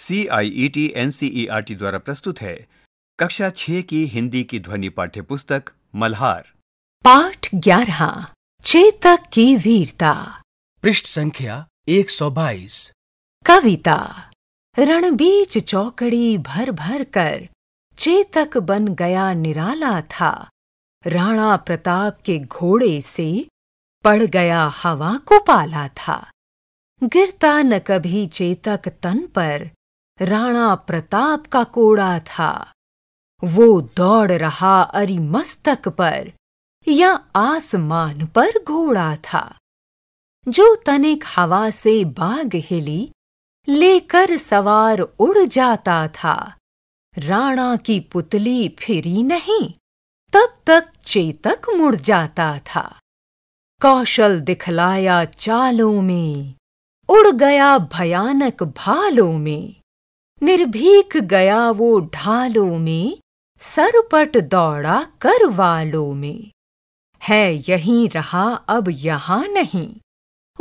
C I E T N C E R T द्वारा प्रस्तुत है कक्षा छह की हिंदी की ध्वनि पाठ्य पुस्तक मल्हार पाठ ग्यारह चेतक की वीरता पृष्ठ संख्या एक सौ बाईस कविता रणबीच चौकड़ी भर भर कर चेतक बन गया निराला था राणा प्रताप के घोड़े से पड़ गया हवा को पाला था गिरता न कभी चेतक तन पर राणा प्रताप का कोड़ा था वो दौड़ रहा अरिमस्तक पर या आसमान पर घोड़ा था जो तनिक हवा से बाग हिली लेकर सवार उड़ जाता था राणा की पुतली फिरी नहीं तब तक चेतक मुड़ जाता था कौशल दिखलाया चालों में उड़ गया भयानक भालों में निर्भीक गया वो ढालों में सरपट दौड़ा कर वालों में है यहीं रहा अब यहाँ नहीं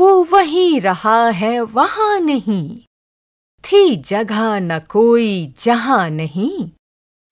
वो वहीं रहा है वहाँ नहीं थी जगह न कोई जहाँ नहीं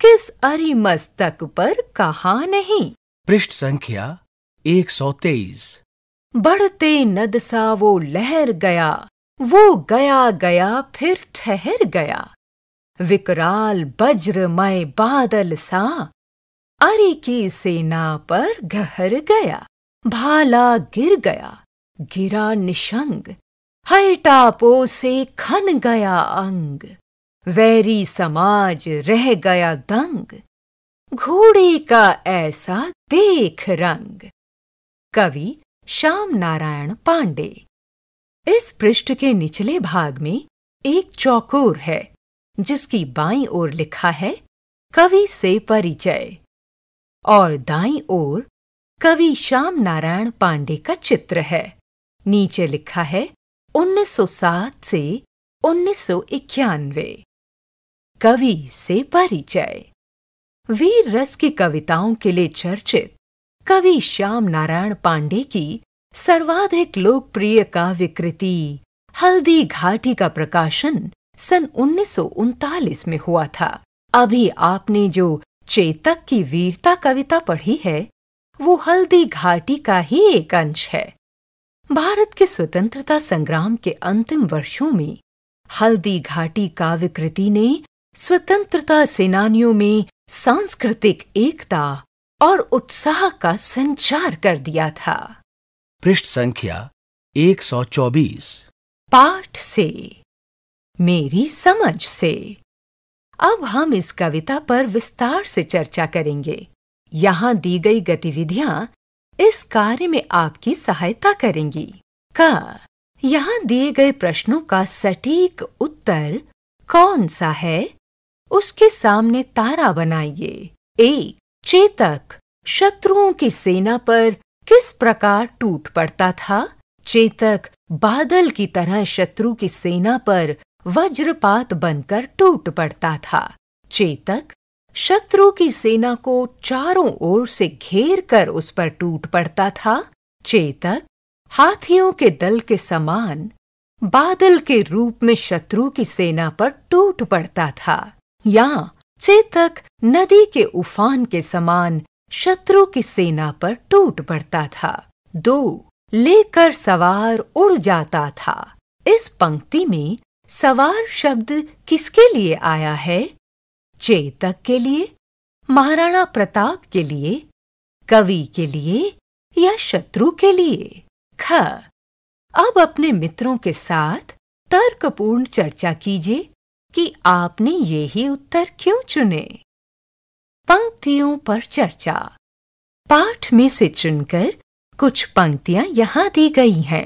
किस अरि मस्तक पर कहा नहीं पृष्ठ संख्या 123 बढ़ते नद सा वो लहर गया वो गया गया फिर ठहर गया विकराल वज्रमय बादल सा अरे की सेना पर गहर गया भाला गिर गया गिरा निशंग टापो से खन गया अंग वैरी समाज रह गया दंग घोड़े का ऐसा देख रंग कवि श्याम नारायण पांडे इस पृष्ठ के निचले भाग में एक चौकोर है जिसकी बाई ओर लिखा है कवि से परिचय और दाई ओर कवि श्याम नारायण पांडे का चित्र है नीचे लिखा है 1907 से उन्नीस कवि से परिचय वीर रस की कविताओं के लिए चर्चित कवि श्याम नारायण पांडे की सर्वाधिक लोकप्रिय काव्य कृति हल्दी घाटी का प्रकाशन सन उन्नीस में हुआ था अभी आपने जो चेतक की वीरता कविता पढ़ी है वो हल्दी घाटी का ही एक अंश है भारत के स्वतंत्रता संग्राम के अंतिम वर्षों में हल्दी घाटी काव्य कृति ने स्वतंत्रता सेनानियों में सांस्कृतिक एकता और उत्साह का संचार कर दिया था पृष्ठ संख्या 124 पाठ से मेरी समझ से अब हम इस कविता पर विस्तार से चर्चा करेंगे यहाँ दी गई गतिविधियाँ इस कार्य में आपकी सहायता करेंगी क यहाँ दिए गए प्रश्नों का सटीक उत्तर कौन सा है उसके सामने तारा बनाइए एक चेतक शत्रुओं की सेना पर किस प्रकार टूट पड़ता था चेतक बादल की तरह शत्रु की सेना पर वज्रपात बनकर टूट पड़ता था चेतक शत्रु की सेना को चारों ओर से घेर कर उस पर टूट पड़ता था चेतक हाथियों के दल के समान बादल के रूप में शत्रु की सेना पर टूट पड़ता था या चेतक नदी के उफान के समान शत्रु की सेना पर टूट पड़ता था दो लेकर सवार उड़ जाता था इस पंक्ति में सवार शब्द किसके लिए आया है चेतक के लिए महाराणा प्रताप के लिए कवि के लिए या शत्रु के लिए ख अब अपने मित्रों के साथ तर्कपूर्ण चर्चा कीजिए कि आपने यही उत्तर क्यों चुने पंक्तियों पर चर्चा पाठ में से चुनकर कुछ पंक्तियां यहां दी गई हैं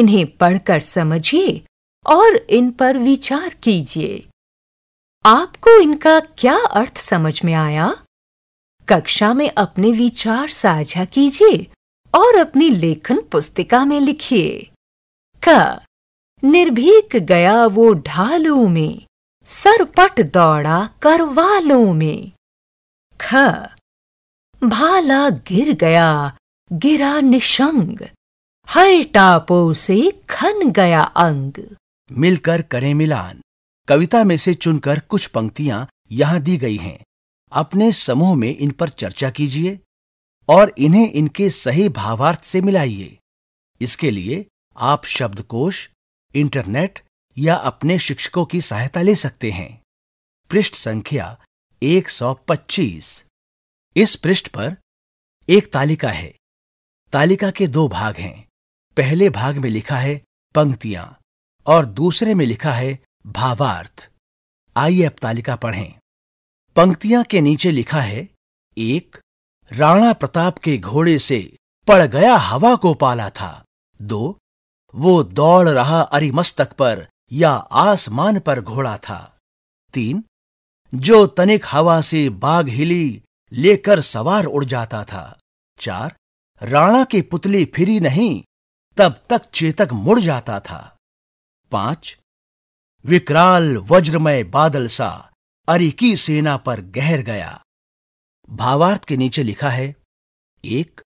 इन्हें पढ़कर समझिए और इन पर विचार कीजिए आपको इनका क्या अर्थ समझ में आया कक्षा में अपने विचार साझा कीजिए और अपनी लेखन पुस्तिका में लिखिए क निर्भीक गया वो ढालों में सरपट दौड़ा करवालों में ख भाला गिर गया गिरा निशंग हर टापो से खन गया अंग मिलकर करें मिलान कविता में से चुनकर कुछ पंक्तियां यहां दी गई हैं अपने समूह में इन पर चर्चा कीजिए और इन्हें इनके सही भावार्थ से मिलाइए इसके लिए आप शब्दकोश इंटरनेट या अपने शिक्षकों की सहायता ले सकते हैं पृष्ठ संख्या 125 इस पृष्ठ पर एक तालिका है तालिका के दो भाग हैं पहले भाग में लिखा है पंक्तियां और दूसरे में लिखा है भावार्थ आइए अब तालिका पढ़ें पंक्तियां के नीचे लिखा है एक राणा प्रताप के घोड़े से पड़ गया हवा को पाला था दो वो दौड़ रहा अरिमस्तक पर या आसमान पर घोड़ा था तीन जो तनिक हवा से बाघ हिली लेकर सवार उड़ जाता था चार राणा की पुतली फिरी नहीं तब तक चेतक मुड़ जाता था पांच विकराल वज्रमय बादल सा अरिकी सेना पर गहर गया भावार्थ के नीचे लिखा है एक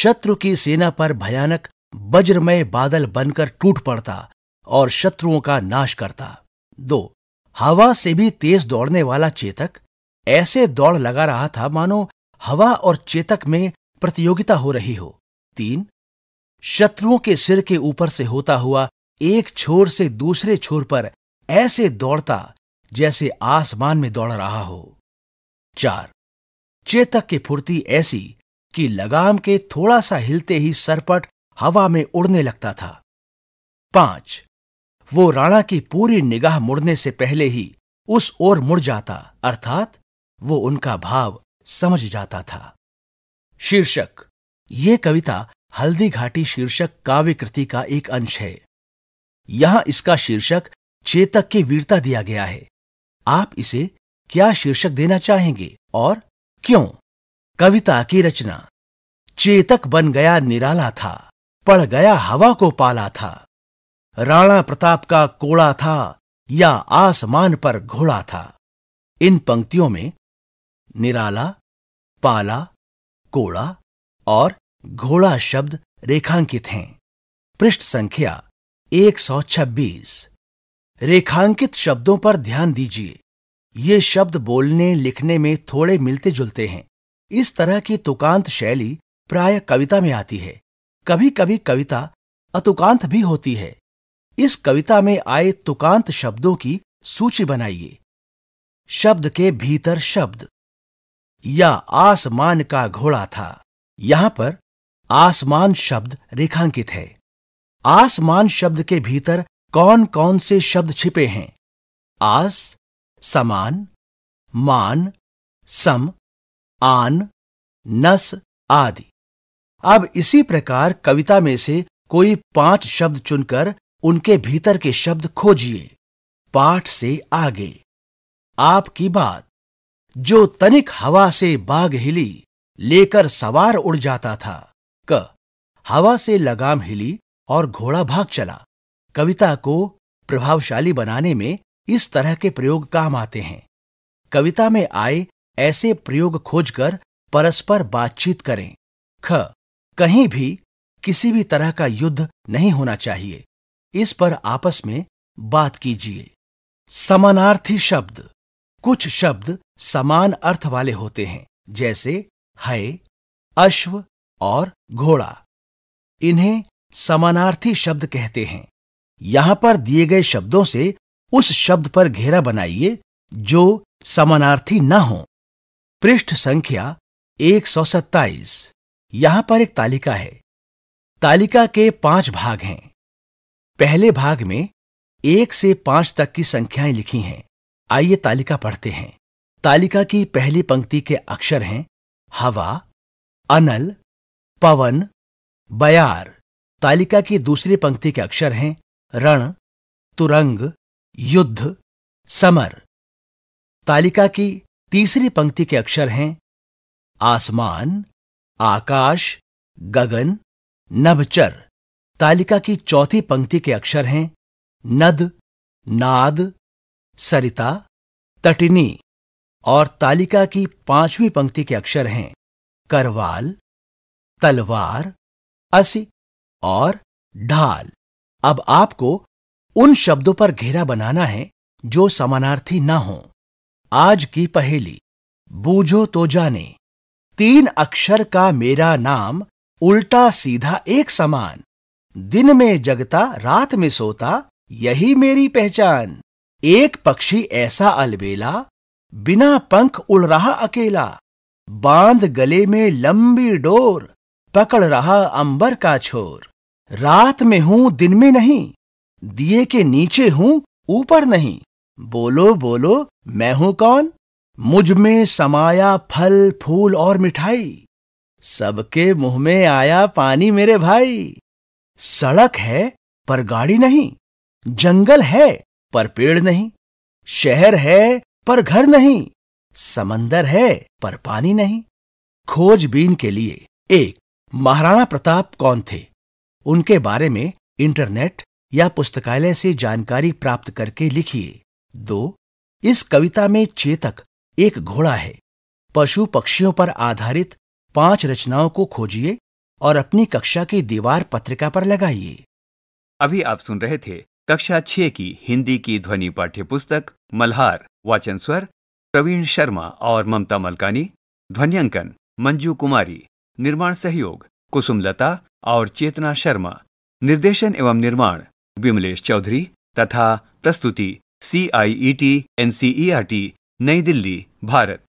शत्रु की सेना पर भयानक वज्रमय बादल बनकर टूट पड़ता और शत्रुओं का नाश करता दो हवा से भी तेज दौड़ने वाला चेतक ऐसे दौड़ लगा रहा था मानो हवा और चेतक में प्रतियोगिता हो रही हो तीन शत्रुओं के सिर के ऊपर से होता हुआ एक छोर से दूसरे छोर पर ऐसे दौड़ता जैसे आसमान में दौड़ रहा हो चार चेतक की फुर्ती ऐसी कि लगाम के थोड़ा सा हिलते ही सरपट हवा में उड़ने लगता था पांच वो राणा की पूरी निगाह मुड़ने से पहले ही उस ओर मुड़ जाता अर्थात वो उनका भाव समझ जाता था शीर्षक ये कविता हल्दी घाटी शीर्षक काव्य कृति का एक अंश है यहां इसका शीर्षक चेतक की वीरता दिया गया है आप इसे क्या शीर्षक देना चाहेंगे और क्यों कविता की रचना चेतक बन गया निराला था पड़ गया हवा को पाला था राणा प्रताप का कोड़ा था या आसमान पर घोड़ा था इन पंक्तियों में निराला पाला कोड़ा और घोड़ा शब्द रेखांकित हैं पृष्ठ संख्या 126 रेखांकित शब्दों पर ध्यान दीजिए ये शब्द बोलने लिखने में थोड़े मिलते जुलते हैं इस तरह की तुकांत शैली प्राय कविता में आती है कभी कभी कविता अतुकांत भी होती है इस कविता में आए तुकांत शब्दों की सूची बनाइए शब्द के भीतर शब्द या आसमान का घोड़ा था यहां पर आसमान शब्द रेखांकित है आसमान शब्द के भीतर कौन कौन से शब्द छिपे हैं आस समान मान सम आन नस आदि अब इसी प्रकार कविता में से कोई पांच शब्द चुनकर उनके भीतर के शब्द खोजिए पाठ से आगे आपकी बात जो तनिक हवा से बाग हिली लेकर सवार उड़ जाता था क हवा से लगाम हिली और घोड़ा भाग चला कविता को प्रभावशाली बनाने में इस तरह के प्रयोग काम आते हैं कविता में आए ऐसे प्रयोग खोजकर परस्पर बातचीत करें ख कहीं भी किसी भी तरह का युद्ध नहीं होना चाहिए इस पर आपस में बात कीजिए समानार्थी शब्द कुछ शब्द समान अर्थ वाले होते हैं जैसे हय अश्व और घोड़ा इन्हें समानार्थी शब्द कहते हैं यहां पर दिए गए शब्दों से उस शब्द पर घेरा बनाइए जो समानार्थी ना हो पृष्ठ संख्या एक यहां पर एक तालिका है तालिका के पांच भाग हैं पहले भाग में एक से पांच तक की संख्याएं लिखी हैं आइए तालिका पढ़ते हैं तालिका की पहली पंक्ति के अक्षर हैं हवा अनल पवन बयार तालिका की दूसरी पंक्ति के अक्षर हैं रण तुरंग युद्ध समर तालिका की तीसरी पंक्ति के अक्षर हैं आसमान आकाश गगन नभचर तालिका की चौथी पंक्ति के अक्षर हैं नद नाद सरिता तटिनी और तालिका की पांचवी पंक्ति के अक्षर हैं करवाल तलवार असी और ढाल अब आपको उन शब्दों पर घेरा बनाना है जो समानार्थी ना हो आज की पहेली बूझो तो जाने तीन अक्षर का मेरा नाम उल्टा सीधा एक समान दिन में जगता रात में सोता यही मेरी पहचान एक पक्षी ऐसा अलबेला बिना पंख उड़ रहा अकेला बांध गले में लंबी डोर पकड़ रहा अंबर का छोर रात में हूं दिन में नहीं दिए के नीचे हूं ऊपर नहीं बोलो बोलो मैं हूं कौन मुझ में समाया फल फूल और मिठाई सबके मुंह में आया पानी मेरे भाई सड़क है पर गाड़ी नहीं जंगल है पर पेड़ नहीं शहर है पर घर नहीं समंदर है पर पानी नहीं खोजबीन के लिए एक महाराणा प्रताप कौन थे उनके बारे में इंटरनेट या पुस्तकालय से जानकारी प्राप्त करके लिखिए दो इस कविता में चेतक एक घोड़ा है पशु पक्षियों पर आधारित पांच रचनाओं को खोजिए और अपनी कक्षा की दीवार पत्रिका पर लगाइए अभी आप सुन रहे थे कक्षा छह की हिंदी की ध्वनि पाठ्य पुस्तक मल्हार वाचन स्वर प्रवीण शर्मा और ममता मलकानी ध्वनियांकन मंजू कुमारी निर्माण सहयोग कुसुमलता और चेतना शर्मा निर्देशन एवं निर्माण विमलेश चौधरी तथा प्रस्तुति C I E T N C E R T New Delhi Bharat